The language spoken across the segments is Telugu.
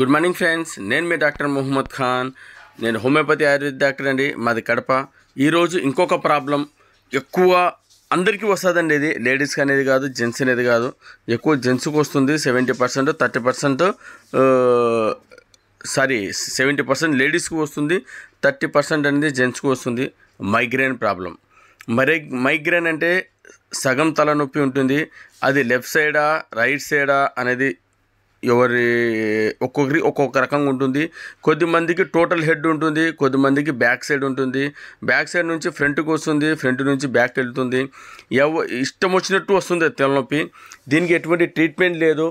గుడ్ మార్నింగ్ ఫ్రెండ్స్ నేను మీ డాక్టర్ మొహమ్మద్ ఖాన్ నేను హోమియోపతి ఆయుర్వేద డాక్టర్ అండి మాది కడప ఈరోజు ఇంకొక ప్రాబ్లం ఎక్కువ అందరికీ వస్తుందండి ఇది లేడీస్కి అనేది కాదు జెంట్స్ అనేది కాదు ఎక్కువ జెంట్స్కి వస్తుంది seventy percent thirty percent sorry seventy percent లేడీస్కి వస్తుంది థర్టీ పర్సెంట్ అనేది జెంట్స్కి వస్తుంది మైగ్రేన్ ప్రాబ్లం మరే మైగ్రేన్ అంటే సగం తలనొప్పి ఉంటుంది అది లెఫ్ట్ సైడా రైట్ సైడా అనేది ఎవరి ఒక్కొక్కరి ఒక్కొక్క రకంగా ఉంటుంది కొద్దిమందికి టోటల్ హెడ్ ఉంటుంది కొద్దిమందికి బ్యాక్ సైడ్ ఉంటుంది బ్యాక్ సైడ్ నుంచి ఫ్రంట్కి వస్తుంది ఫ్రంట్ నుంచి బ్యాక్ వెళ్తుంది ఎవ ఇష్టం వచ్చినట్టు వస్తుంది తలనొప్పి దీనికి ఎటువంటి ట్రీట్మెంట్ లేదు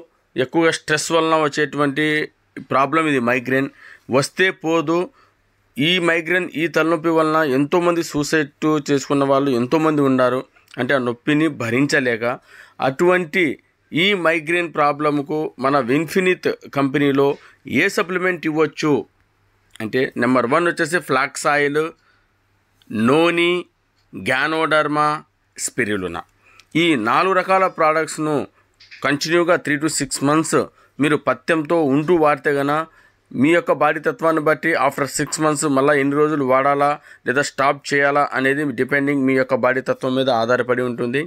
ఎక్కువగా స్ట్రెస్ వలన వచ్చేటువంటి ప్రాబ్లం ఇది మైగ్రేన్ వస్తే పోదు ఈ మైగ్రేన్ ఈ తలనొప్పి వలన ఎంతోమంది సూసైడ్ చేసుకున్న వాళ్ళు ఎంతోమంది ఉన్నారు అంటే ఆ నొప్పిని భరించలేక అటువంటి ఈ మైగ్రేన్ ప్రాబ్లంకు మన విన్ఫినిత్ కంపెనీలో ఏ సప్లిమెంట్ ఇవ్వచ్చు అంటే నెంబర్ వన్ వచ్చేసి flax oil noni ganoderma spirulina ఈ నాలుగు రకాల ప్రోడక్ట్స్ను కంటిన్యూగా త్రీ టు సిక్స్ మంత్స్ మీరు పత్యంతో ఉంటూ వాడితే గన మీ యొక్క బాధితత్వాన్ని బట్టి ఆఫ్టర్ సిక్స్ మంత్స్ మళ్ళీ ఎన్ని రోజులు వాడాలా లేదా స్టాప్ చేయాలా అనేది డిపెండింగ్ మీ యొక్క బాధితత్వం మీద ఆధారపడి ఉంటుంది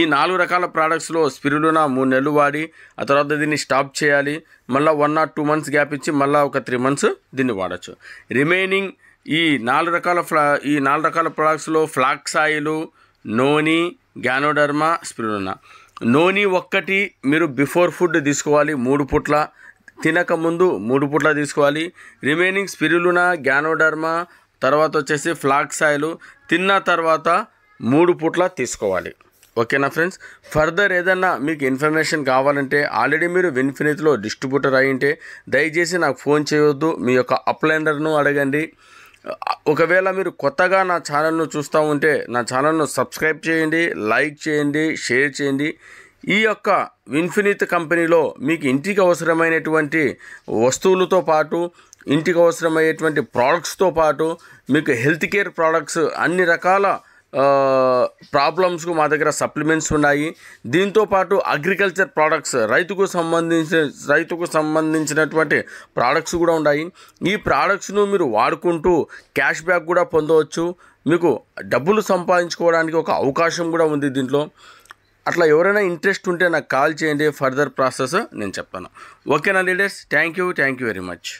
ఈ నాలుగు రకాల ప్రోడక్ట్స్లో స్పిరులునా మూడు నెలలు వాడి ఆ తర్వాత దీన్ని స్టాప్ చేయాలి మళ్ళీ one or two months gap ఇచ్చి మళ్ళీ ఒక త్రీ మంత్స్ దీన్ని వాడచ్చు రిమైనింగ్ ఈ నాలుగు రకాల ఫ్లా ఈ నాలుగు రకాల ప్రోడక్ట్స్లో flax oil noni ganoderma spirulina noni ఒక్కటి మీరు బిఫోర్ ఫుడ్ తీసుకోవాలి మూడు పూట్ల తినకముందు మూడు పూట్ల తీసుకోవాలి రిమైనింగ్ స్పిరులున గ్యానోడర్మా తర్వాత వచ్చేసి ఫ్లాక్స్ ఆయిల్ తిన్న తర్వాత మూడు పూట్ల తీసుకోవాలి ఓకేనా ఫ్రెండ్స్ ఫర్దర్ ఏదన్నా మీకు ఇన్ఫర్మేషన్ కావాలంటే ఆల్రెడీ మీరు విన్ఫినిత్లో డిస్ట్రిబ్యూటర్ అయ్యింటే దయచేసి నాకు ఫోన్ చేయవద్దు మీ యొక్క అప్లైనర్ను అడగండి ఒకవేళ మీరు కొత్తగా నా ఛానల్ను చూస్తూ ఉంటే నా ఛానల్ను సబ్స్క్రైబ్ చేయండి లైక్ చేయండి షేర్ చేయండి ఈ యొక్క విన్ఫినిత్ కంపెనీలో మీకు ఇంటికి అవసరమైనటువంటి వస్తువులతో పాటు ఇంటికి అవసరమయ్యేటువంటి ప్రోడక్ట్స్తో పాటు మీకు హెల్త్ కేర్ ప్రోడక్ట్స్ అన్ని రకాల ప్రాబ్లమ్స్కు మా దగ్గర సప్లిమెంట్స్ ఉన్నాయి దీంతోపాటు అగ్రికల్చర్ ప్రోడక్ట్స్ రైతుకు సంబంధించిన రైతుకు సంబంధించినటువంటి ప్రోడక్ట్స్ కూడా ఉన్నాయి ఈ ప్రోడక్ట్స్ను మీరు వాడుకుంటూ క్యాష్ బ్యాక్ కూడా పొందవచ్చు మీకు డబ్బులు సంపాదించుకోవడానికి ఒక అవకాశం కూడా ఉంది దీంట్లో అట్లా ఎవరైనా ఇంట్రెస్ట్ ఉంటే నాకు కాల్ చేయండి ఫర్దర్ ప్రాసెస్ నేను చెప్పాను ఓకేనా leaders thank you thank you very much